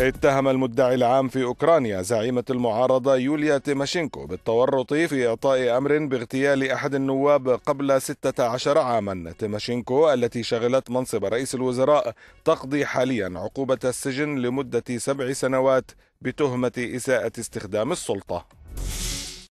اتهم المدعي العام في أوكرانيا زعيمة المعارضة يوليا تيماشينكو بالتورط في إعطاء أمر باغتيال أحد النواب قبل 16 عاما تيماشينكو التي شغلت منصب رئيس الوزراء تقضي حاليا عقوبة السجن لمدة سبع سنوات بتهمة إساءة استخدام السلطة